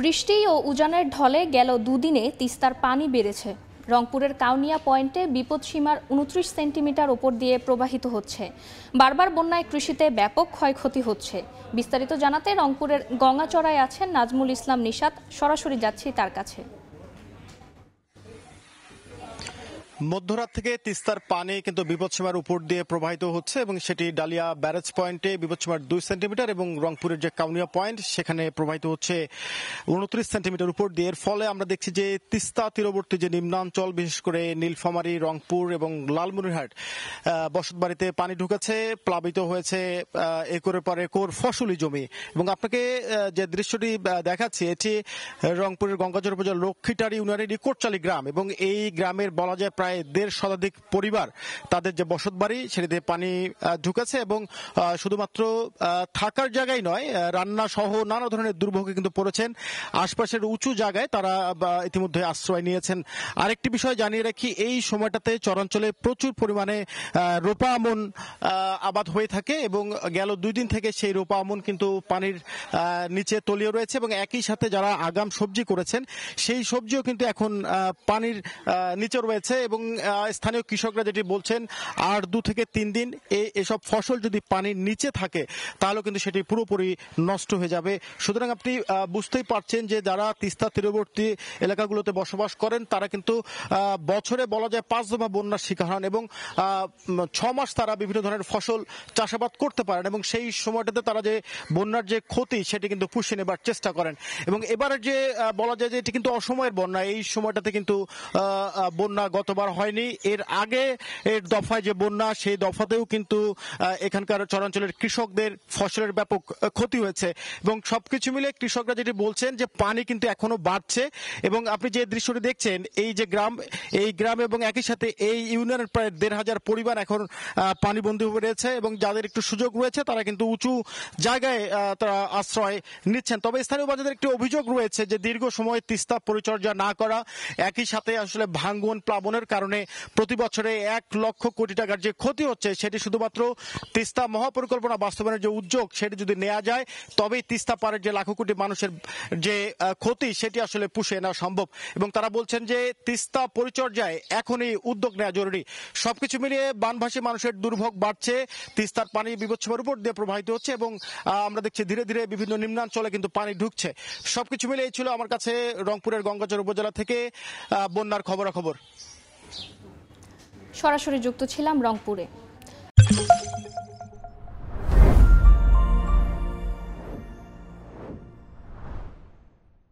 বৃষ্টি ও উজানের ঢলে গেল দুদিনে তিস্তার পানি বেড়েছে রংপুরের কাউনিয়া পয়েন্টে বিপদসীমার উনত্রিশ সেন্টিমিটার ওপর দিয়ে প্রবাহিত হচ্ছে বারবার বন্যায় কৃষিতে ব্যাপক ক্ষয়ক্ষতি হচ্ছে বিস্তারিত জানাতে রংপুরের গঙ্গাচড়ায় আছেন নাজমুল ইসলাম নিশাত সরাসরি যাচ্ছি তার কাছে মধ্যরাত থেকে তিস্তার পানি কিন্তু বিপদসীমার উপর দিয়ে প্রবাহিত হচ্ছে এবং সেটি ডালিয়া ব্যারেজ পয়েন্টে বিপদসীমার দুই সেন্টিমিটার এবং রংপুরের যে কাউনিয়া পয়েন্ট সেখানে প্রবাহিত হচ্ছে উনত্রিশ সেন্টিমিটার উপর দিয়ে এর ফলে আমরা দেখছি যে তিস্তা তীরবর্তী যে নিম্নাঞ্চল বিশেষ করে নীলফামারী রংপুর এবং লালমনিরহাট বসতবাড়িতে পানি ঢুকেছে প্লাবিত হয়েছে একরের পর একর ফসলি জমি এবং আপনাকে যে দৃশ্যটি দেখাচ্ছি এটি রংপুরের গঙ্গাজর উপজেলার লক্ষ্মীটারি ইউনিয়নের নিকটচালী গ্রাম এবং এই গ্রামের বলা যায় প্রায় প্রায় দেড় শতাধিক পরিবার তাদের যে বসতবাড়ি সেটিতে পানি ঢুকেছে এবং শুধুমাত্র থাকার জায়গায় নয় রান্না সহ নানা ধরনের দুর্ভোগে কিন্তু পড়েছেন আশপাশের উঁচু জায়গায় তারা ইতিমধ্যে আশ্রয় নিয়েছেন আরেকটি বিষয় জানিয়ে রাখি এই সময়টাতে চরাঞ্চলে প্রচুর পরিমাণে রোপা আমন আবাদ হয়ে থাকে এবং গেল দুই দিন থেকে সেই রোপা আমন কিন্তু পানির নিচে তলিয়ে রয়েছে এবং একই সাথে যারা আগাম সবজি করেছেন সেই সবজিও কিন্তু এখন পানির নিচে রয়েছে এবং স্থানীয় কৃষকরা যেটি বলছেন আর দু থেকে তিন দিন এসব ফসল যদি পানির নিচে থাকে তাহলেও কিন্তু সেটি পুরোপুরি নষ্ট হয়ে যাবে সুতরাং আপনি বুঝতেই পারছেন যে যারা তিস্তা তীরবর্তী এলাকাগুলোতে বসবাস করেন তারা কিন্তু বছরে বলা যায় পাঁচ দফা বন্যার শিকার হন এবং ছ মাস তারা বিভিন্ন ধরনের ফসল চাষাবাদ করতে পারেন এবং সেই সময়টাতে তারা যে বন্যার যে ক্ষতি সেটি কিন্তু পুষিয়ে নেবার চেষ্টা করেন এবং এবারে যে বলা যায় যে এটি কিন্তু অসময়ের বন্যা এই সময়টাতে কিন্তু বন্যা গতবার একবার হয়নি এর আগে এর দফায় যে বন্যা সেই দফাতেও কিন্তু এখানকার চরাঞ্চলের কৃষকদের ফসলের ব্যাপক ক্ষতি হয়েছে এবং সবকিছু মিলে কৃষকরা যেটি বলছেন যে পানি কিন্তু এখনো বাড়ছে এবং আপনি যে দৃশ্যটি দেখছেন এই যে গ্রাম এই গ্রাম এবং একই সাথে এই ইউনিয়নের প্রায় দেড় হাজার পরিবার এখন পানিবন্দী হয়ে রয়েছে এবং যাদের একটু সুযোগ রয়েছে তারা কিন্তু উঁচু জায়গায় তারা আশ্রয় নিচ্ছেন তবে স্থানীয় বাজারের একটি অভিযোগ রয়েছে যে দীর্ঘ সময় তিস্তা পরিচর্যা না করা একই সাথে আসলে ভাঙ্গন প্লাবনের কারণে প্রতি বছরে এক লক্ষ কোটি টাকার যে ক্ষতি হচ্ছে সেটি শুধুমাত্র তিস্তা মহাপরিকল্পনা বাস্তবায়নের যে উদ্যোগ সেটি যদি নেওয়া যায় তবেই তিস্তা পারের যে লাখো কোটি মানুষের যে ক্ষতি সেটি আসলে পুষে নেওয়া সম্ভব এবং তারা বলছেন যে তিস্তা পরিচর্যায় এখনই উদ্যোগ নেওয়া জরুরি সবকিছু মিলিয়ে বানভাসী মানুষের দুর্ভোগ বাড়ছে তিস্তার পানি বিভৎসভার উপর দিয়ে প্রবাহিত হচ্ছে এবং আমরা দেখছি ধীরে ধীরে বিভিন্ন নিম্নাঞ্চলে কিন্তু পানি ঢুকছে সবকিছু মিলে এই ছিল আমার কাছে রংপুরের গঙ্গাচর উপজেলা থেকে বন্যার খবরাখবর সরাসরি যুক্ত ছিলাম রংপুরে